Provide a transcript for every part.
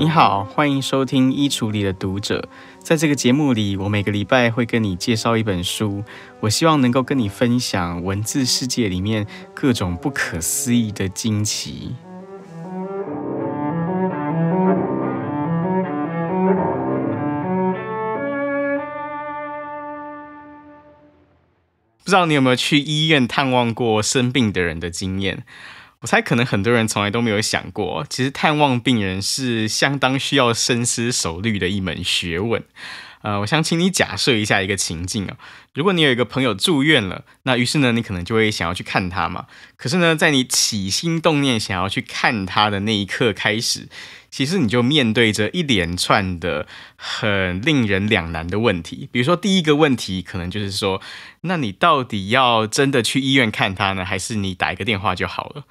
你好，欢迎收听《衣橱里的读者》。在这个节目里，我每个礼拜会跟你介绍一本书，我希望能够跟你分享文字世界里面各种不可思议的惊奇。不知道你有没有去医院探望过生病的人的经验？我猜可能很多人从来都没有想过，其实探望病人是相当需要深思熟虑的一门学问。呃，我想请你假设一下一个情境哦。如果你有一个朋友住院了，那于是呢，你可能就会想要去看他嘛。可是呢，在你起心动念想要去看他的那一刻开始，其实你就面对着一连串的很令人两难的问题。比如说，第一个问题可能就是说，那你到底要真的去医院看他呢，还是你打一个电话就好了？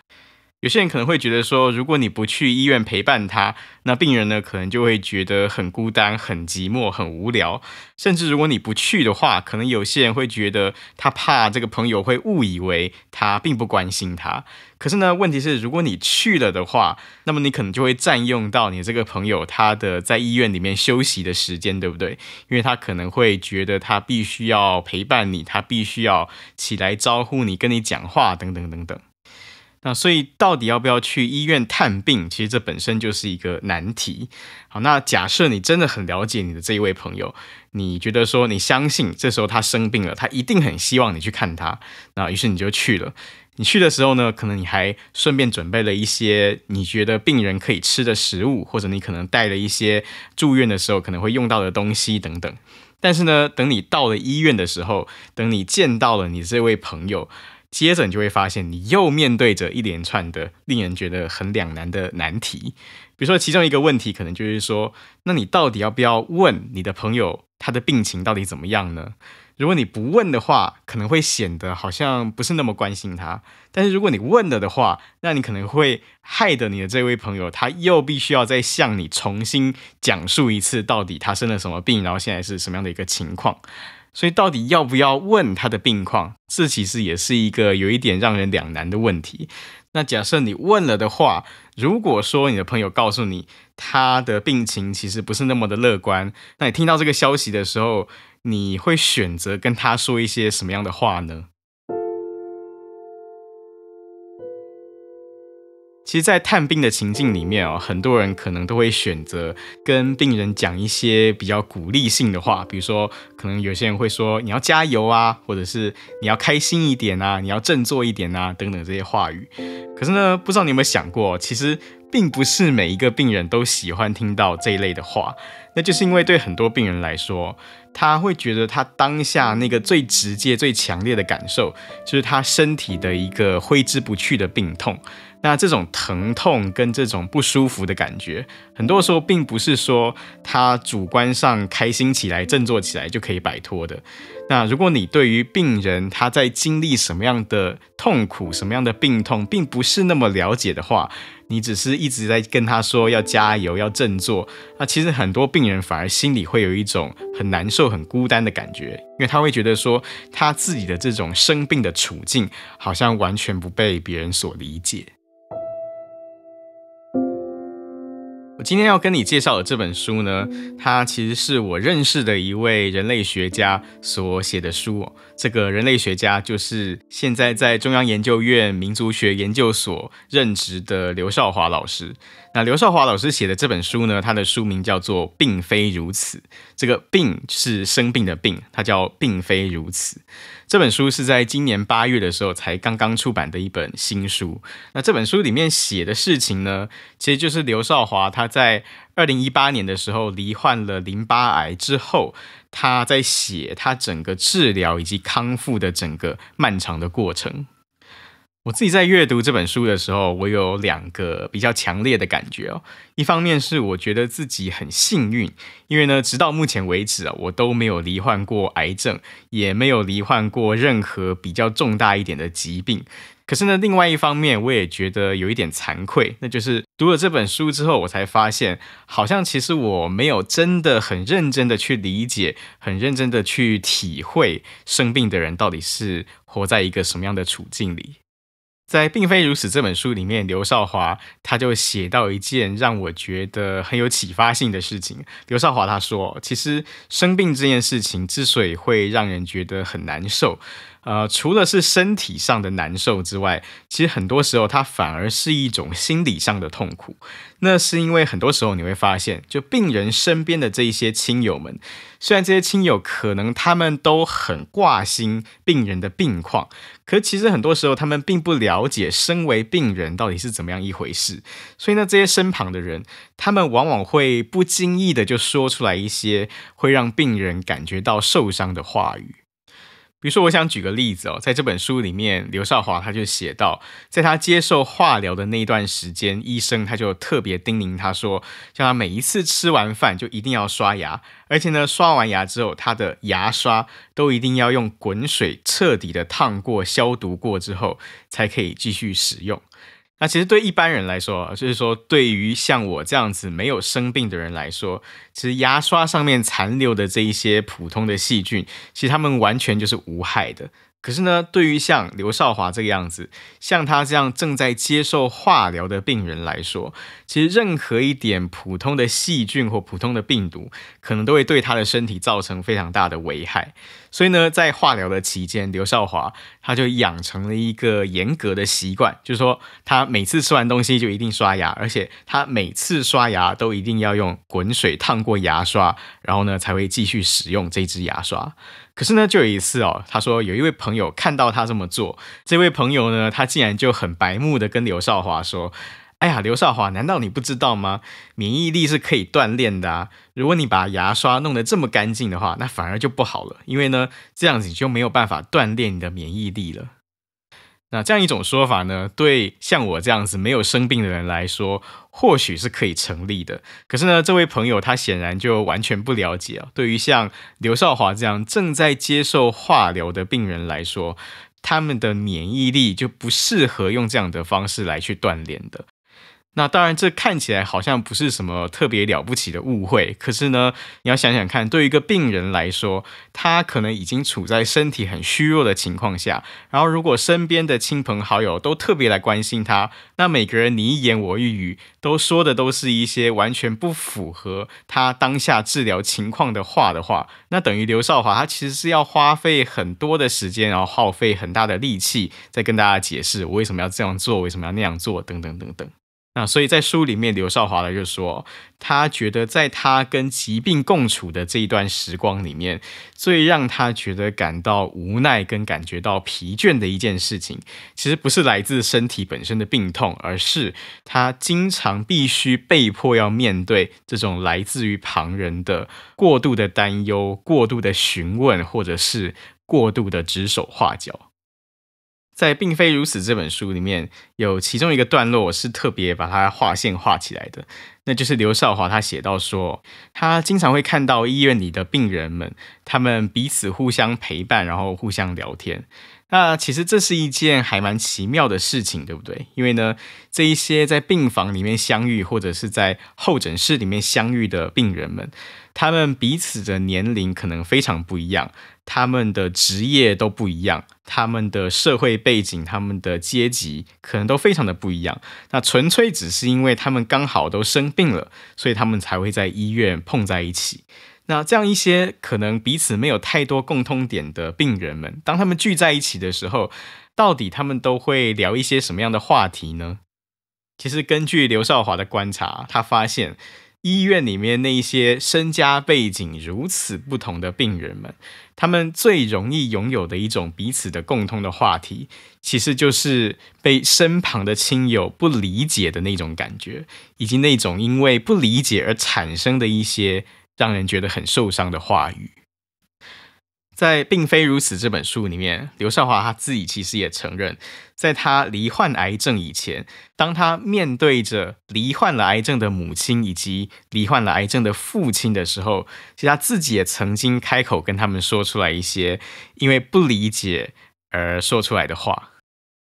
有些人可能会觉得说，如果你不去医院陪伴他，那病人呢可能就会觉得很孤单、很寂寞、很无聊。甚至如果你不去的话，可能有些人会觉得他怕这个朋友会误以为他并不关心他。可是呢，问题是如果你去了的话，那么你可能就会占用到你这个朋友他的在医院里面休息的时间，对不对？因为他可能会觉得他必须要陪伴你，他必须要起来招呼你、跟你讲话等等等等。那所以到底要不要去医院探病？其实这本身就是一个难题。好，那假设你真的很了解你的这一位朋友，你觉得说你相信这时候他生病了，他一定很希望你去看他。那于是你就去了。你去的时候呢，可能你还顺便准备了一些你觉得病人可以吃的食物，或者你可能带了一些住院的时候可能会用到的东西等等。但是呢，等你到了医院的时候，等你见到了你这位朋友。接着你就会发现，你又面对着一连串的令人觉得很两难的难题。比如说，其中一个问题可能就是说，那你到底要不要问你的朋友他的病情到底怎么样呢？如果你不问的话，可能会显得好像不是那么关心他；但是如果你问了的话，那你可能会害得你的这位朋友他又必须要再向你重新讲述一次到底他生了什么病，然后现在是什么样的一个情况。所以到底要不要问他的病况？这其实也是一个有一点让人两难的问题。那假设你问了的话，如果说你的朋友告诉你他的病情其实不是那么的乐观，那你听到这个消息的时候，你会选择跟他说一些什么样的话呢？其实，在探病的情境里面哦，很多人可能都会选择跟病人讲一些比较鼓励性的话，比如说，可能有些人会说你要加油啊，或者是你要开心一点啊，你要振作一点啊，等等这些话语。可是呢，不知道你有没有想过，其实并不是每一个病人都喜欢听到这一类的话，那就是因为对很多病人来说，他会觉得他当下那个最直接、最强烈的感受，就是他身体的一个挥之不去的病痛。那这种疼痛跟这种不舒服的感觉，很多时候并不是说他主观上开心起来、振作起来就可以摆脱的。那如果你对于病人他在经历什么样的痛苦、什么样的病痛，并不是那么了解的话，你只是一直在跟他说要加油、要振作，那其实很多病人反而心里会有一种很难受、很孤单的感觉，因为他会觉得说他自己的这种生病的处境，好像完全不被别人所理解。我今天要跟你介绍的这本书呢，它其实是我认识的一位人类学家所写的书。这个人类学家就是现在在中央研究院民族学研究所任职的刘少华老师。那刘少华老师写的这本书呢？他的书名叫做《并非如此》。这个“病”是生病的“病”，它叫《并非如此》。这本书是在今年八月的时候才刚刚出版的一本新书。那这本书里面写的事情呢，其实就是刘少华他在二零一八年的时候罹患了淋巴癌之后，他在写他整个治疗以及康复的整个漫长的过程。我自己在阅读这本书的时候，我有两个比较强烈的感觉哦。一方面是我觉得自己很幸运，因为呢，直到目前为止啊，我都没有罹患过癌症，也没有罹患过任何比较重大一点的疾病。可是呢，另外一方面，我也觉得有一点惭愧，那就是读了这本书之后，我才发现，好像其实我没有真的很认真的去理解，很认真的去体会，生病的人到底是活在一个什么样的处境里。在《并非如此》这本书里面，刘少华他就写到一件让我觉得很有启发性的事情。刘少华他说，其实生病这件事情之所以会让人觉得很难受。呃，除了是身体上的难受之外，其实很多时候它反而是一种心理上的痛苦。那是因为很多时候你会发现，就病人身边的这一些亲友们，虽然这些亲友可能他们都很挂心病人的病况，可其实很多时候他们并不了解身为病人到底是怎么样一回事。所以呢，这些身旁的人，他们往往会不经意的就说出来一些会让病人感觉到受伤的话语。比如说，我想举个例子哦，在这本书里面，刘少华他就写到，在他接受化疗的那一段时间，医生他就特别叮咛他说，叫他每一次吃完饭就一定要刷牙，而且呢，刷完牙之后，他的牙刷都一定要用滚水彻底的烫过、消毒过之后，才可以继续使用。那其实对一般人来说，就是说，对于像我这样子没有生病的人来说，其实牙刷上面残留的这一些普通的细菌，其实他们完全就是无害的。可是呢，对于像刘少华这个样子，像他这样正在接受化疗的病人来说，其实任何一点普通的细菌或普通的病毒，可能都会对他的身体造成非常大的危害。所以呢，在化疗的期间，刘少华他就养成了一个严格的习惯，就是说他每次吃完东西就一定刷牙，而且他每次刷牙都一定要用滚水烫过牙刷，然后呢才会继续使用这支牙刷。可是呢，就有一次哦，他说有一位朋友看到他这么做，这位朋友呢，他竟然就很白目的跟刘少华说：“哎呀，刘少华，难道你不知道吗？免疫力是可以锻炼的啊！如果你把牙刷弄得这么干净的话，那反而就不好了，因为呢，这样子就没有办法锻炼你的免疫力了。”那这样一种说法呢，对像我这样子没有生病的人来说，或许是可以成立的。可是呢，这位朋友他显然就完全不了解啊。对于像刘少华这样正在接受化疗的病人来说，他们的免疫力就不适合用这样的方式来去锻炼的。那当然，这看起来好像不是什么特别了不起的误会。可是呢，你要想想看，对于一个病人来说，他可能已经处在身体很虚弱的情况下，然后如果身边的亲朋好友都特别来关心他，那每个人你一言我一语都说的都是一些完全不符合他当下治疗情况的话的话，那等于刘少华他其实是要花费很多的时间，然后耗费很大的力气在跟大家解释我为什么要这样做，为什么要那样做，等等等等。那所以，在书里面，刘少华呢就说，他觉得在他跟疾病共处的这一段时光里面，最让他觉得感到无奈跟感觉到疲倦的一件事情，其实不是来自身体本身的病痛，而是他经常必须被迫要面对这种来自于旁人的过度的担忧、过度的询问，或者是过度的指手画脚。在并非如此这本书里面有其中一个段落，我是特别把它划线画起来的。那就是刘少华他写到说，他经常会看到医院里的病人们，他们彼此互相陪伴，然后互相聊天。那其实这是一件还蛮奇妙的事情，对不对？因为呢，这一些在病房里面相遇或者是在候诊室里面相遇的病人们。他们彼此的年龄可能非常不一样，他们的职业都不一样，他们的社会背景、他们的阶级可能都非常的不一样。那纯粹只是因为他们刚好都生病了，所以他们才会在医院碰在一起。那这样一些可能彼此没有太多共通点的病人们，当他们聚在一起的时候，到底他们都会聊一些什么样的话题呢？其实根据刘少华的观察，他发现。医院里面那一些身家背景如此不同的病人们，他们最容易拥有的一种彼此的共通的话题，其实就是被身旁的亲友不理解的那种感觉，以及那种因为不理解而产生的一些让人觉得很受伤的话语。在并非如此这本书里面，刘少华他自己其实也承认，在他罹患癌症以前，当他面对着罹患了癌症的母亲以及罹患了癌症的父亲的时候，其实他自己也曾经开口跟他们说出来一些因为不理解而说出来的话。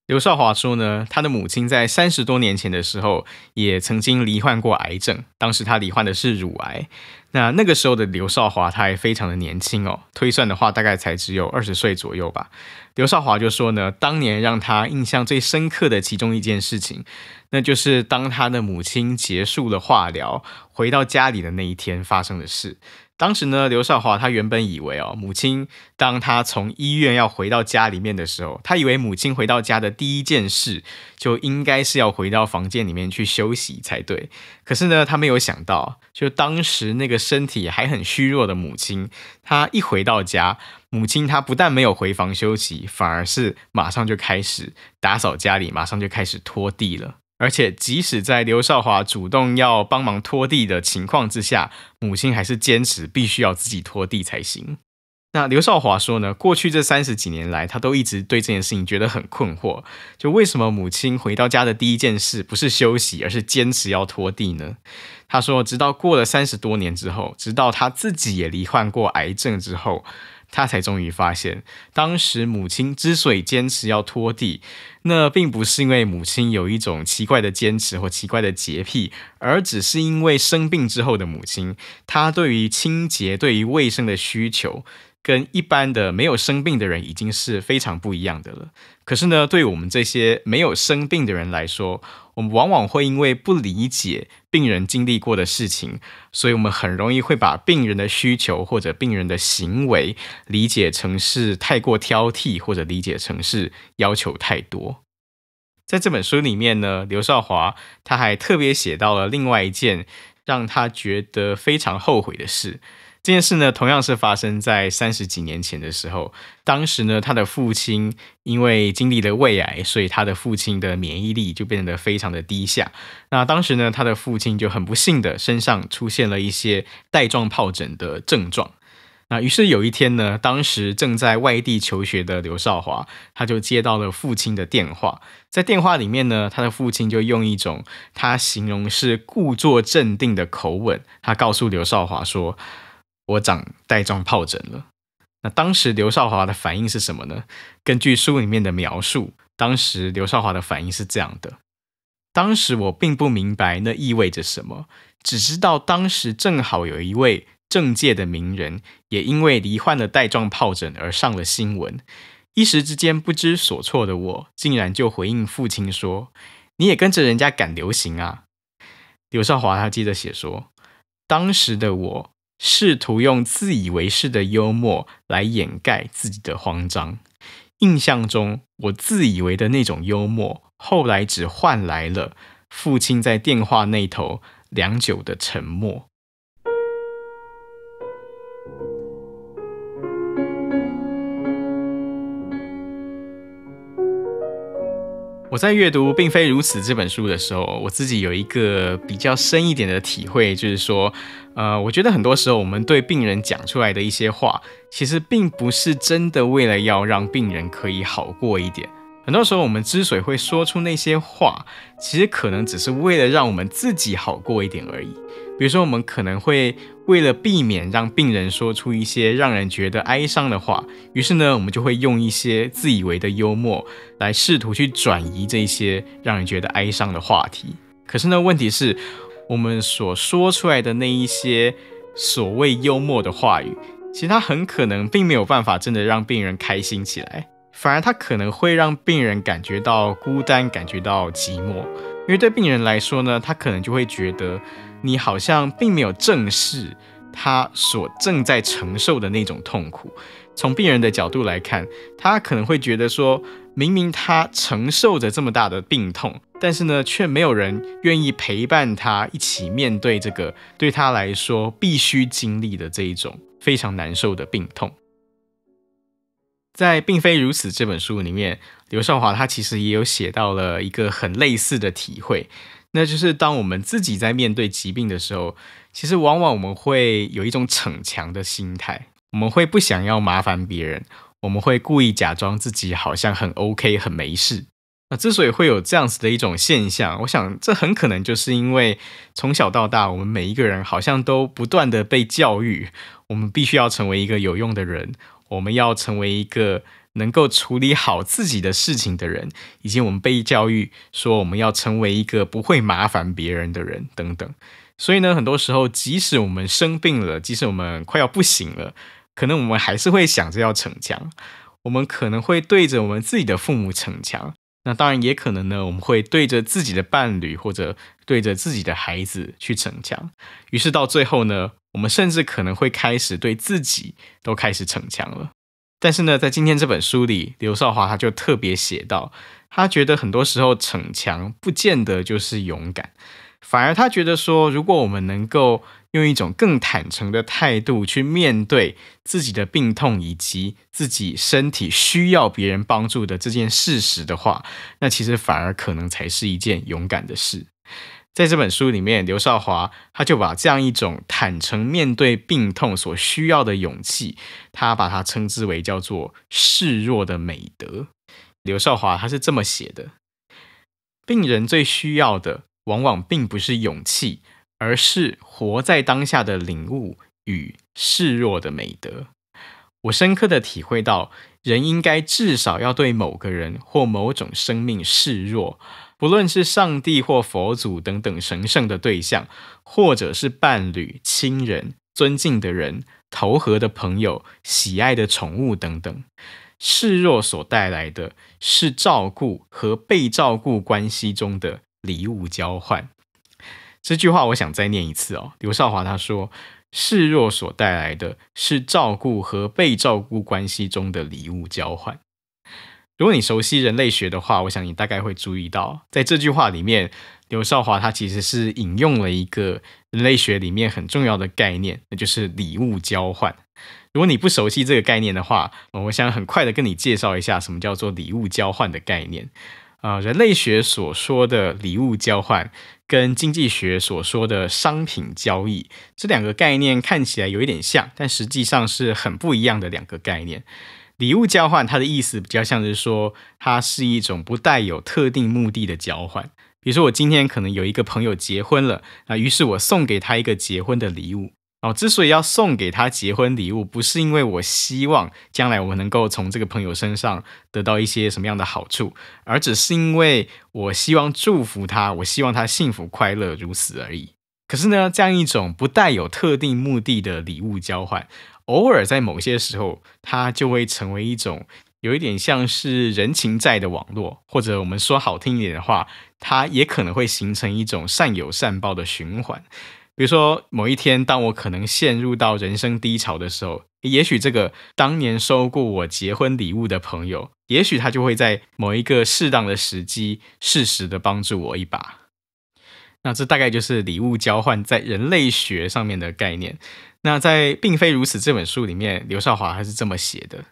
刘少华说呢，他的母亲在三十多年前的时候也曾经罹患过癌症，当时他罹患的是乳癌。那那个时候的刘少华他还非常的年轻哦，推算的话大概才只有二十岁左右吧。刘少华就说呢，当年让他印象最深刻的其中一件事情，那就是当他的母亲结束了化疗回到家里的那一天发生的事。当时呢，刘少华他原本以为哦，母亲当他从医院要回到家里面的时候，他以为母亲回到家的第一件事就应该是要回到房间里面去休息才对。可是呢，他没有想到，就当时那个身体还很虚弱的母亲，她一回到家，母亲她不但没有回房休息，反而是马上就开始打扫家里，马上就开始拖地了。而且，即使在刘少华主动要帮忙拖地的情况之下，母亲还是坚持必须要自己拖地才行。那刘少华说呢？过去这三十几年来，他都一直对这件事情觉得很困惑，就为什么母亲回到家的第一件事不是休息，而是坚持要拖地呢？他说，直到过了三十多年之后，直到他自己也罹患过癌症之后。他才终于发现，当时母亲之所以坚持要拖地，那并不是因为母亲有一种奇怪的坚持或奇怪的洁癖，而只是因为生病之后的母亲，她对于清洁、对于卫生的需求。跟一般的没有生病的人已经是非常不一样的了。可是呢，对于我们这些没有生病的人来说，我们往往会因为不理解病人经历过的事情，所以我们很容易会把病人的需求或者病人的行为理解成是太过挑剔，或者理解成是要求太多。在这本书里面呢，刘少华他还特别写到了另外一件让他觉得非常后悔的事。这件事呢，同样是发生在三十几年前的时候。当时呢，他的父亲因为经历了胃癌，所以他的父亲的免疫力就变得非常的低下。那当时呢，他的父亲就很不幸的身上出现了一些带状疱疹的症状。那于是有一天呢，当时正在外地求学的刘少华，他就接到了父亲的电话。在电话里面呢，他的父亲就用一种他形容是故作镇定的口吻，他告诉刘少华说。我长带状疱疹了。那当时刘少华的反应是什么呢？根据书里面的描述，当时刘少华的反应是这样的：当时我并不明白那意味着什么，只知道当时正好有一位政界的名人也因为罹患了带状疱疹而上了新闻，一时之间不知所措的我，竟然就回应父亲说：“你也跟着人家赶流行啊。”刘少华他接着写说，当时的我。试图用自以为是的幽默来掩盖自己的慌张。印象中，我自以为的那种幽默，后来只换来了父亲在电话那头良久的沉默。我在阅读并非如此这本书的时候，我自己有一个比较深一点的体会，就是说，呃，我觉得很多时候我们对病人讲出来的一些话，其实并不是真的为了要让病人可以好过一点。很多时候，我们之所以会说出那些话，其实可能只是为了让我们自己好过一点而已。比如说，我们可能会为了避免让病人说出一些让人觉得哀伤的话，于是呢，我们就会用一些自以为的幽默来试图去转移这些让人觉得哀伤的话题。可是呢，问题是我们所说出来的那一些所谓幽默的话语，其实它很可能并没有办法真的让病人开心起来，反而它可能会让病人感觉到孤单，感觉到寂寞。因为对病人来说呢，他可能就会觉得。你好像并没有正视他所正在承受的那种痛苦。从病人的角度来看，他可能会觉得说，明明他承受着这么大的病痛，但是呢，却没有人愿意陪伴他一起面对这个对他来说必须经历的这一种非常难受的病痛。在《并非如此》这本书里面，刘少华他其实也有写到了一个很类似的体会。那就是当我们自己在面对疾病的时候，其实往往我们会有一种逞强的心态，我们会不想要麻烦别人，我们会故意假装自己好像很 OK 很没事。那之所以会有这样子的一种现象，我想这很可能就是因为从小到大我们每一个人好像都不断的被教育，我们必须要成为一个有用的人，我们要成为一个。能够处理好自己的事情的人，以及我们被教育说我们要成为一个不会麻烦别人的人等等，所以呢，很多时候即使我们生病了，即使我们快要不行了，可能我们还是会想着要逞强，我们可能会对着我们自己的父母逞强，那当然也可能呢，我们会对着自己的伴侣或者对着自己的孩子去逞强，于是到最后呢，我们甚至可能会开始对自己都开始逞强了。但是呢，在今天这本书里，刘少华他就特别写到，他觉得很多时候逞强不见得就是勇敢，反而他觉得说，如果我们能够用一种更坦诚的态度去面对自己的病痛以及自己身体需要别人帮助的这件事实的话，那其实反而可能才是一件勇敢的事。在这本书里面，刘少华他就把这样一种坦诚面对病痛所需要的勇气，他把它称之为叫做示弱的美德。刘少华他是这么写的：病人最需要的，往往并不是勇气，而是活在当下的领悟与示弱的美德。我深刻的体会到，人应该至少要对某个人或某种生命示弱。不论是上帝或佛祖等等神圣的对象，或者是伴侣、亲人、尊敬的人、投合的朋友、喜爱的宠物等等，示弱所带来的是照顾和被照顾关系中的礼物交换。这句话我想再念一次哦。刘少华他说：“示弱所带来的是照顾和被照顾关系中的礼物交换。”如果你熟悉人类学的话，我想你大概会注意到，在这句话里面，刘少华他其实是引用了一个人类学里面很重要的概念，那就是礼物交换。如果你不熟悉这个概念的话，我想很快的跟你介绍一下什么叫做礼物交换的概念。呃，人类学所说的礼物交换跟经济学所说的商品交易这两个概念看起来有一点像，但实际上是很不一样的两个概念。礼物交换，它的意思比较像是说，它是一种不带有特定目的的交换。比如说，我今天可能有一个朋友结婚了，那于是我送给他一个结婚的礼物。哦，之所以要送给他结婚礼物，不是因为我希望将来我能够从这个朋友身上得到一些什么样的好处，而只是因为我希望祝福他，我希望他幸福快乐，如此而已。可是呢，这样一种不带有特定目的的礼物交换，偶尔在某些时候，它就会成为一种有一点像是人情债的网络，或者我们说好听一点的话，它也可能会形成一种善有善报的循环。比如说，某一天当我可能陷入到人生低潮的时候，也许这个当年收过我结婚礼物的朋友，也许他就会在某一个适当的时机，适时的帮助我一把。那这大概就是礼物交换在人类学上面的概念。那在《并非如此》这本书里面，刘少华他是这么写的：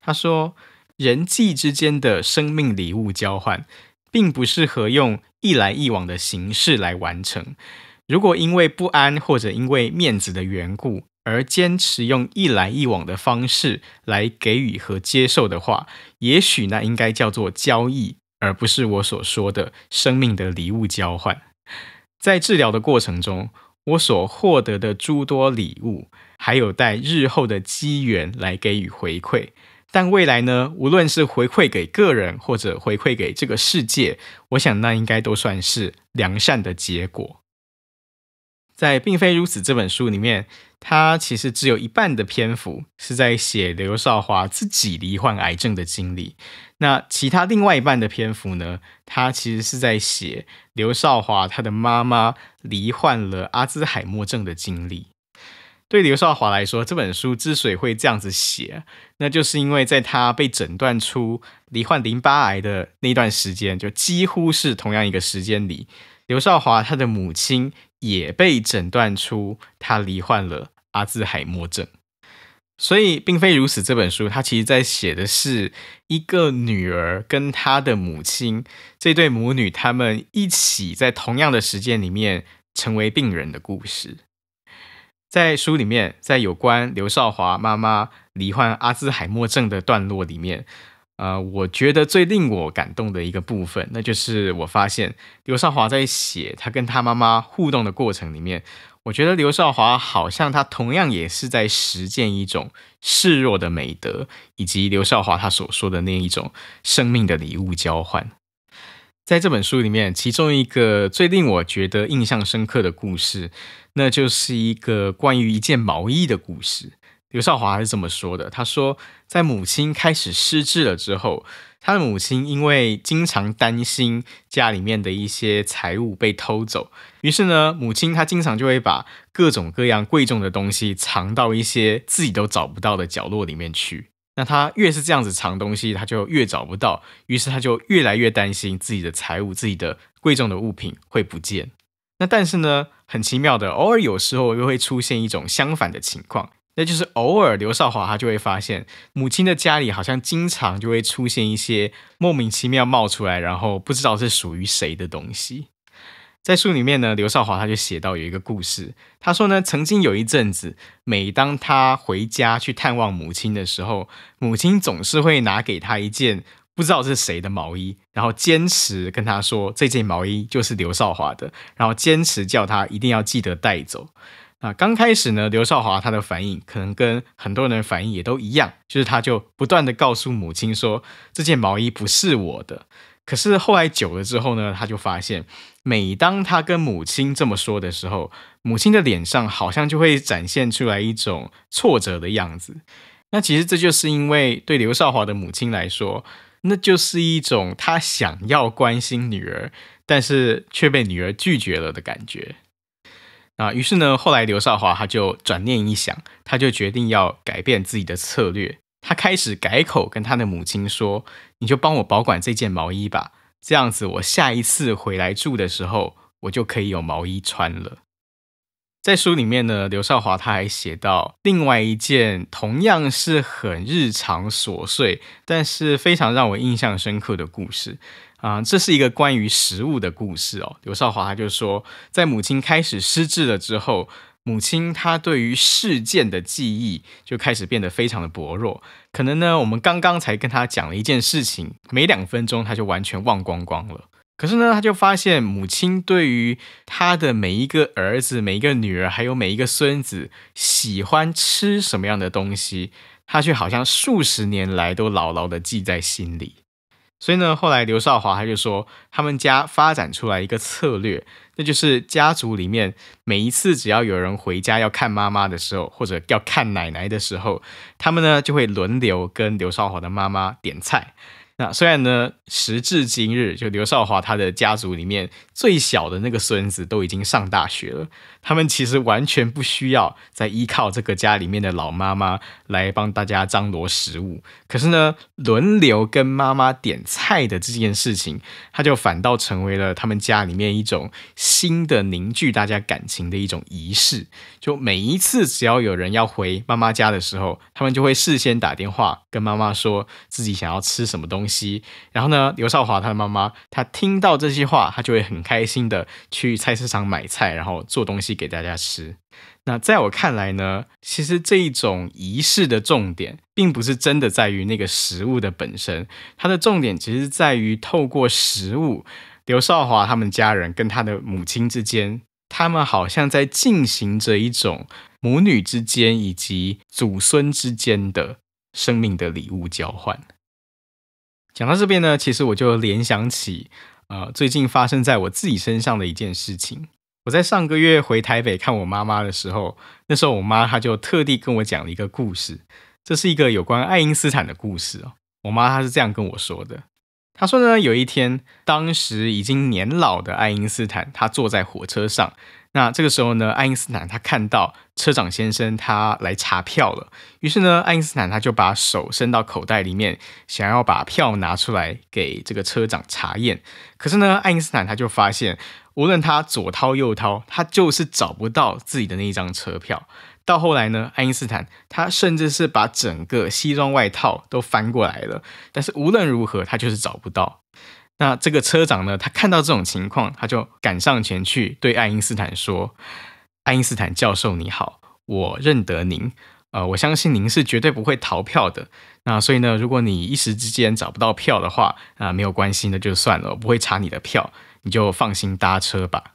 他说，人际之间的生命礼物交换，并不适合用一来一往的形式来完成。如果因为不安或者因为面子的缘故而坚持用一来一往的方式来给予和接受的话，也许那应该叫做交易，而不是我所说的生命的礼物交换。在治疗的过程中，我所获得的诸多礼物，还有待日后的机缘来给予回馈。但未来呢？无论是回馈给个人，或者回馈给这个世界，我想那应该都算是良善的结果。在并非如此这本书里面，他其实只有一半的篇幅是在写刘少华自己罹患癌症的经历。那其他另外一半的篇幅呢？他其实是在写刘少华他的妈妈罹患了阿兹海默症的经历。对刘少华来说，这本书之所以会这样子写，那就是因为在他被诊断出罹患淋巴癌的那段时间，就几乎是同样一个时间里，刘少华他的母亲。也被诊断出他罹患了阿兹海默症，所以并非如此。这本书他其实在写的是一个女儿跟她的母亲，这对母女他们一起在同样的时间里面成为病人的故事。在书里面，在有关刘少华妈妈罹患阿兹海默症的段落里面。呃，我觉得最令我感动的一个部分，那就是我发现刘少华在写他跟他妈妈互动的过程里面，我觉得刘少华好像他同样也是在实践一种示弱的美德，以及刘少华他所说的那一种生命的礼物交换。在这本书里面，其中一个最令我觉得印象深刻的故事，那就是一个关于一件毛衣的故事。刘少华是这么说的：“他说，在母亲开始失智了之后，他的母亲因为经常担心家里面的一些财物被偷走，于是呢，母亲她经常就会把各种各样贵重的东西藏到一些自己都找不到的角落里面去。那他越是这样子藏东西，他就越找不到，于是他就越来越担心自己的财物、自己的贵重的物品会不见。那但是呢，很奇妙的，偶尔有时候又会出现一种相反的情况。”那就是偶尔，刘少华他就会发现，母亲的家里好像经常就会出现一些莫名其妙冒出来，然后不知道是属于谁的东西。在书里面呢，刘少华他就写到有一个故事，他说呢，曾经有一阵子，每当他回家去探望母亲的时候，母亲总是会拿给他一件不知道是谁的毛衣，然后坚持跟他说，这件毛衣就是刘少华的，然后坚持叫他一定要记得带走。啊，刚开始呢，刘少华他的反应可能跟很多人的反应也都一样，就是他就不断的告诉母亲说这件毛衣不是我的。可是后来久了之后呢，他就发现，每当他跟母亲这么说的时候，母亲的脸上好像就会展现出来一种挫折的样子。那其实这就是因为对刘少华的母亲来说，那就是一种他想要关心女儿，但是却被女儿拒绝了的感觉。啊，于是呢，后来刘少华他就转念一想，他就决定要改变自己的策略。他开始改口跟他的母亲说：“你就帮我保管这件毛衣吧，这样子我下一次回来住的时候，我就可以有毛衣穿了。”在书里面呢，刘少华他还写到另外一件同样是很日常琐碎，但是非常让我印象深刻的故事。啊，这是一个关于食物的故事哦。刘少华他就说，在母亲开始失智了之后，母亲她对于事件的记忆就开始变得非常的薄弱。可能呢，我们刚刚才跟她讲了一件事情，没两分钟她就完全忘光光了。可是呢，他就发现母亲对于他的每一个儿子、每一个女儿，还有每一个孙子喜欢吃什么样的东西，他却好像数十年来都牢牢的记在心里。所以呢，后来刘少华他就说，他们家发展出来一个策略，那就是家族里面每一次只要有人回家要看妈妈的时候，或者要看奶奶的时候，他们呢就会轮流跟刘少华的妈妈点菜。那虽然呢，时至今日，就刘少华他的家族里面最小的那个孙子都已经上大学了，他们其实完全不需要再依靠这个家里面的老妈妈来帮大家张罗食物，可是呢，轮流跟妈妈点菜的这件事情，他就反倒成为了他们家里面一种新的凝聚大家感情的一种仪式。就每一次只要有人要回妈妈家的时候，他们就会事先打电话跟妈妈说自己想要吃什么东西。西，然后呢？刘少华他的妈妈，他听到这些话，他就会很开心的去菜市场买菜，然后做东西给大家吃。那在我看来呢，其实这一种仪式的重点，并不是真的在于那个食物的本身，它的重点其实在于透过食物，刘少华他们家人跟他的母亲之间，他们好像在进行着一种母女之间以及祖孙之间的生命的礼物交换。讲到这边呢，其实我就联想起，呃，最近发生在我自己身上的一件事情。我在上个月回台北看我妈妈的时候，那时候我妈她就特地跟我讲了一个故事。这是一个有关爱因斯坦的故事哦。我妈她是这样跟我说的，她说呢，有一天，当时已经年老的爱因斯坦，他坐在火车上。那这个时候呢，爱因斯坦他看到车长先生他来查票了，于是呢，爱因斯坦他就把手伸到口袋里面，想要把票拿出来给这个车长查验。可是呢，爱因斯坦他就发现，无论他左掏右掏，他就是找不到自己的那一张车票。到后来呢，爱因斯坦他甚至是把整个西装外套都翻过来了，但是无论如何，他就是找不到。那这个车长呢？他看到这种情况，他就赶上前去对爱因斯坦说：“爱因斯坦教授，你好，我认得您。呃，我相信您是绝对不会逃票的。那所以呢，如果你一时之间找不到票的话，啊，没有关系的，就算了，我不会查你的票，你就放心搭车吧。”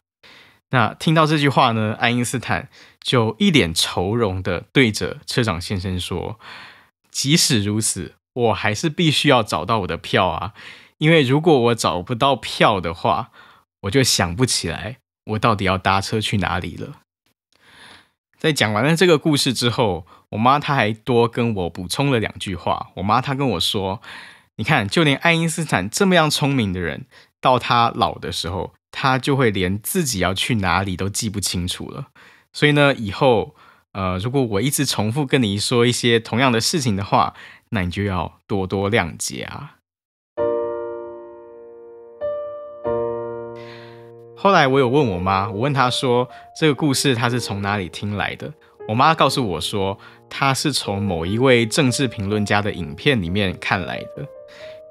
那听到这句话呢，爱因斯坦就一脸愁容的对着车长先生说：“即使如此，我还是必须要找到我的票啊。”因为如果我找不到票的话，我就想不起来我到底要搭车去哪里了。在讲完了这个故事之后，我妈她还多跟我补充了两句话。我妈她跟我说：“你看，就连爱因斯坦这么样聪明的人，到他老的时候，他就会连自己要去哪里都记不清楚了。所以呢，以后呃，如果我一直重复跟你说一些同样的事情的话，那你就要多多谅解啊。”后来我有问我妈，我问她说这个故事她是从哪里听来的？我妈告诉我说，她是从某一位政治评论家的影片里面看来的。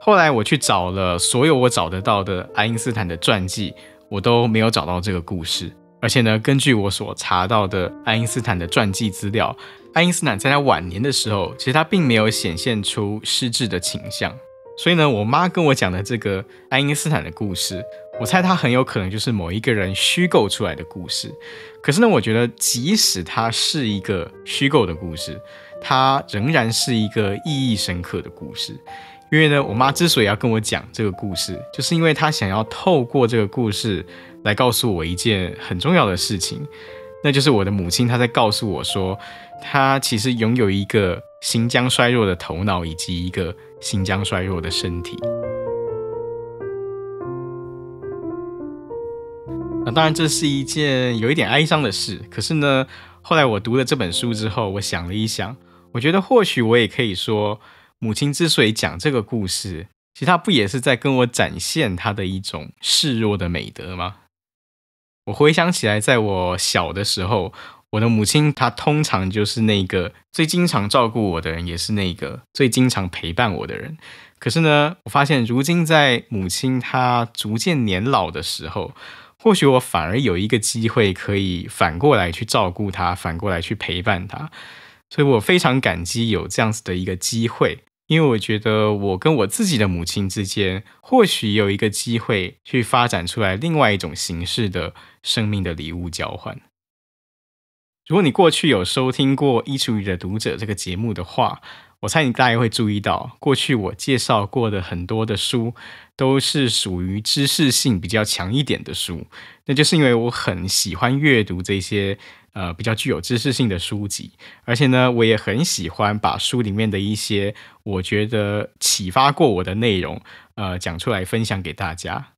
后来我去找了所有我找得到的爱因斯坦的传记，我都没有找到这个故事。而且呢，根据我所查到的爱因斯坦的传记资料，爱因斯坦在他晚年的时候，其实他并没有显现出失智的倾向。所以呢，我妈跟我讲的这个爱因斯坦的故事。我猜它很有可能就是某一个人虚构出来的故事，可是呢，我觉得即使它是一个虚构的故事，它仍然是一个意义深刻的故事，因为呢，我妈之所以要跟我讲这个故事，就是因为她想要透过这个故事来告诉我一件很重要的事情，那就是我的母亲她在告诉我说，她其实拥有一个新将衰弱的头脑以及一个新将衰弱的身体。当然，这是一件有一点哀伤的事。可是呢，后来我读了这本书之后，我想了一想，我觉得或许我也可以说，母亲之所以讲这个故事，其实她不也是在跟我展现她的一种示弱的美德吗？我回想起来，在我小的时候，我的母亲她通常就是那个最经常照顾我的人，也是那个最经常陪伴我的人。可是呢，我发现如今在母亲她逐渐年老的时候。或许我反而有一个机会，可以反过来去照顾他，反过来去陪伴他，所以我非常感激有这样子的一个机会，因为我觉得我跟我自己的母亲之间，或许有一个机会去发展出来另外一种形式的生命的礼物交换。如果你过去有收听过《衣橱里的读者》这个节目的话，我猜你大概会注意到，过去我介绍过的很多的书，都是属于知识性比较强一点的书。那就是因为我很喜欢阅读这些呃比较具有知识性的书籍，而且呢，我也很喜欢把书里面的一些我觉得启发过我的内容呃讲出来分享给大家。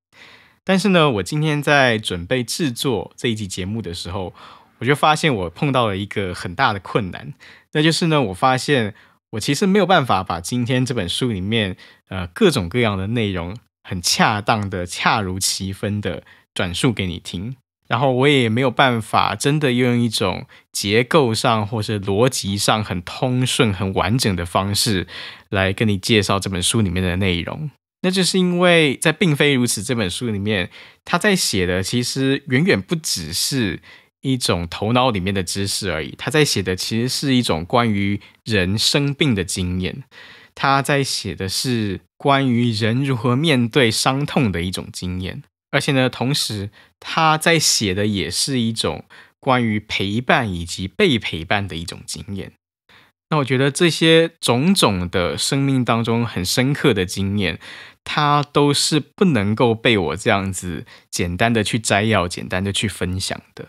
但是呢，我今天在准备制作这一集节目的时候，我就发现我碰到了一个很大的困难，那就是呢，我发现。我其实没有办法把今天这本书里面，呃，各种各样的内容很恰当的、恰如其分的转述给你听，然后我也没有办法真的用一种结构上或是逻辑上很通顺、很完整的方式来跟你介绍这本书里面的内容，那就是因为在并非如此这本书里面，他在写的其实远远不只是。一种头脑里面的知识而已，他在写的其实是一种关于人生病的经验，他在写的是关于人如何面对伤痛的一种经验，而且呢，同时他在写的也是一种关于陪伴以及被陪伴的一种经验。那我觉得这些种种的生命当中很深刻的经验，它都是不能够被我这样子简单的去摘要、简单的去分享的。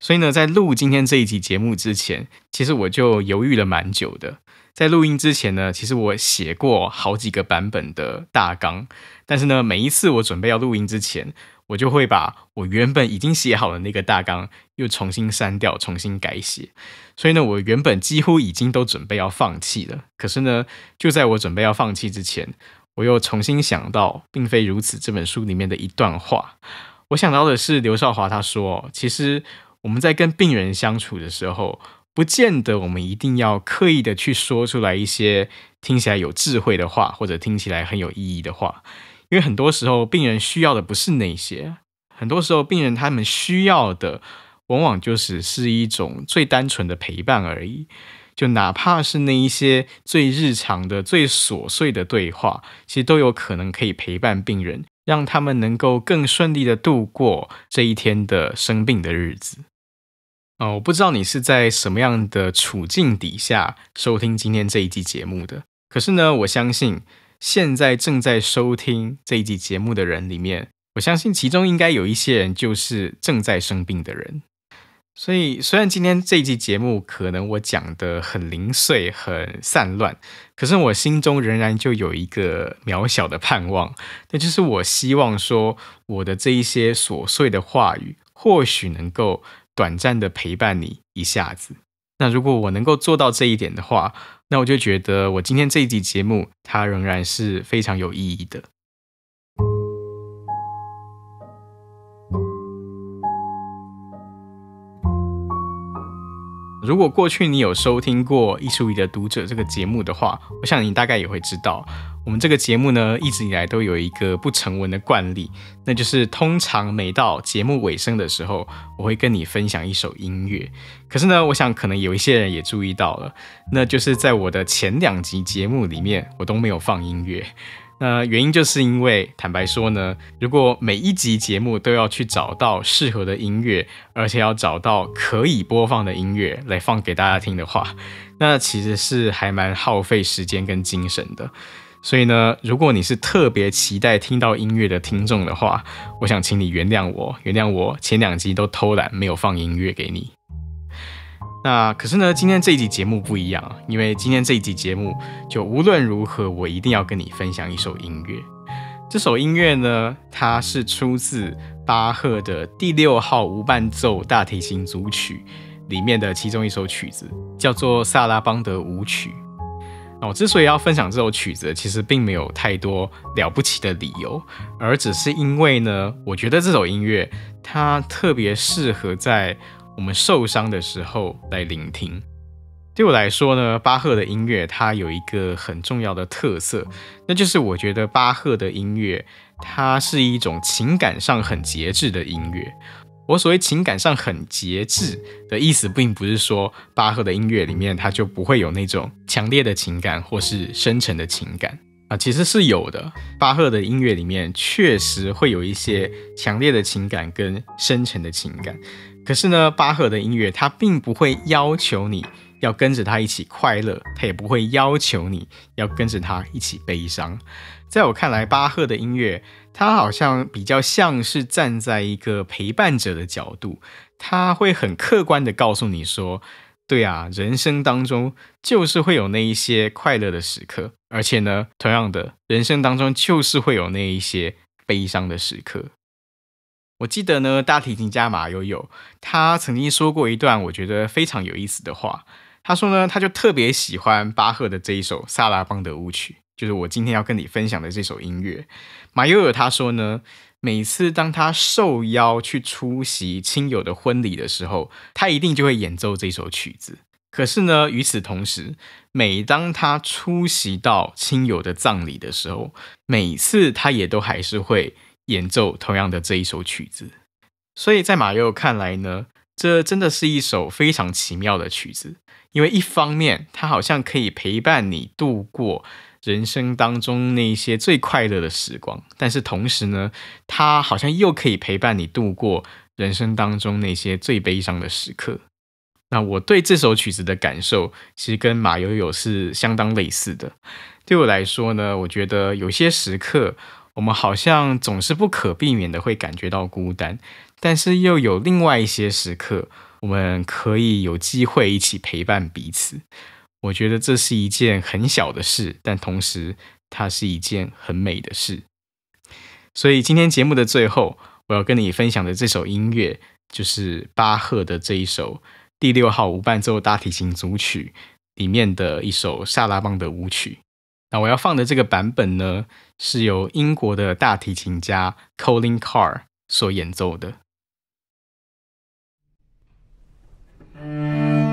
所以呢，在录今天这一集节目之前，其实我就犹豫了蛮久的。在录音之前呢，其实我写过好几个版本的大纲，但是呢，每一次我准备要录音之前，我就会把我原本已经写好的那个大纲又重新删掉，重新改写。所以呢，我原本几乎已经都准备要放弃了。可是呢，就在我准备要放弃之前，我又重新想到《并非如此》这本书里面的一段话。我想到的是刘少华他说：“其实。”我们在跟病人相处的时候，不见得我们一定要刻意的去说出来一些听起来有智慧的话，或者听起来很有意义的话，因为很多时候病人需要的不是那些，很多时候病人他们需要的，往往就是是一种最单纯的陪伴而已。就哪怕是那一些最日常的、最琐碎的对话，其实都有可能可以陪伴病人，让他们能够更顺利的度过这一天的生病的日子。哦，我不知道你是在什么样的处境底下收听今天这一期节目的。可是呢，我相信现在正在收听这一期节目的人里面，我相信其中应该有一些人就是正在生病的人。所以，虽然今天这一期节目可能我讲的很零碎、很散乱，可是我心中仍然就有一个渺小的盼望，那就是我希望说我的这一些琐碎的话语，或许能够。短暂的陪伴你一下子，那如果我能够做到这一点的话，那我就觉得我今天这一集节目它仍然是非常有意义的。如果过去你有收听过《艺术里的读者》这个节目的话，我想你大概也会知道。我们这个节目呢，一直以来都有一个不成文的惯例，那就是通常每到节目尾声的时候，我会跟你分享一首音乐。可是呢，我想可能有一些人也注意到了，那就是在我的前两集节目里面，我都没有放音乐。那原因就是因为，坦白说呢，如果每一集节目都要去找到适合的音乐，而且要找到可以播放的音乐来放给大家听的话，那其实是还蛮耗费时间跟精神的。所以呢，如果你是特别期待听到音乐的听众的话，我想请你原谅我，原谅我前两集都偷懒没有放音乐给你。那可是呢，今天这一集节目不一样因为今天这一集节目就无论如何，我一定要跟你分享一首音乐。这首音乐呢，它是出自巴赫的第六号无伴奏大提琴组曲里面的其中一首曲子，叫做萨拉邦德舞曲。我之所以要分享这首曲子，其实并没有太多了不起的理由，而只是因为呢，我觉得这首音乐它特别适合在我们受伤的时候来聆听。对我来说呢，巴赫的音乐它有一个很重要的特色，那就是我觉得巴赫的音乐它是一种情感上很节制的音乐。我所谓情感上很节制的意思，并不是说巴赫的音乐里面他就不会有那种强烈的情感或是深沉的情感啊，其实是有的。巴赫的音乐里面确实会有一些强烈的情感跟深沉的情感，可是呢，巴赫的音乐他并不会要求你。要跟着他一起快乐，他也不会要求你要跟着他一起悲伤。在我看来，巴赫的音乐，他好像比较像是站在一个陪伴者的角度，他会很客观的告诉你说：“对啊，人生当中就是会有那一些快乐的时刻，而且呢，同样的，人生当中就是会有那一些悲伤的时刻。”我记得呢，大提琴家马友友他曾经说过一段我觉得非常有意思的话。他说呢，他就特别喜欢巴赫的这一首《萨拉邦德舞曲》，就是我今天要跟你分享的这首音乐。马友尔他说呢，每次当他受邀去出席亲友的婚礼的时候，他一定就会演奏这首曲子。可是呢，与此同时，每当他出席到亲友的葬礼的时候，每次他也都还是会演奏同样的这一首曲子。所以在马友尔看来呢，这真的是一首非常奇妙的曲子。因为一方面，它好像可以陪伴你度过人生当中那些最快乐的时光，但是同时呢，它好像又可以陪伴你度过人生当中那些最悲伤的时刻。那我对这首曲子的感受，其实跟马友友是相当类似的。对我来说呢，我觉得有些时刻，我们好像总是不可避免的会感觉到孤单，但是又有另外一些时刻。我们可以有机会一起陪伴彼此，我觉得这是一件很小的事，但同时它是一件很美的事。所以今天节目的最后，我要跟你分享的这首音乐，就是巴赫的这一首《第六号无伴奏大提琴组曲》里面的一首萨拉邦的舞曲。那我要放的这个版本呢，是由英国的大提琴家 Colin Carr 所演奏的。Música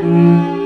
Thank you.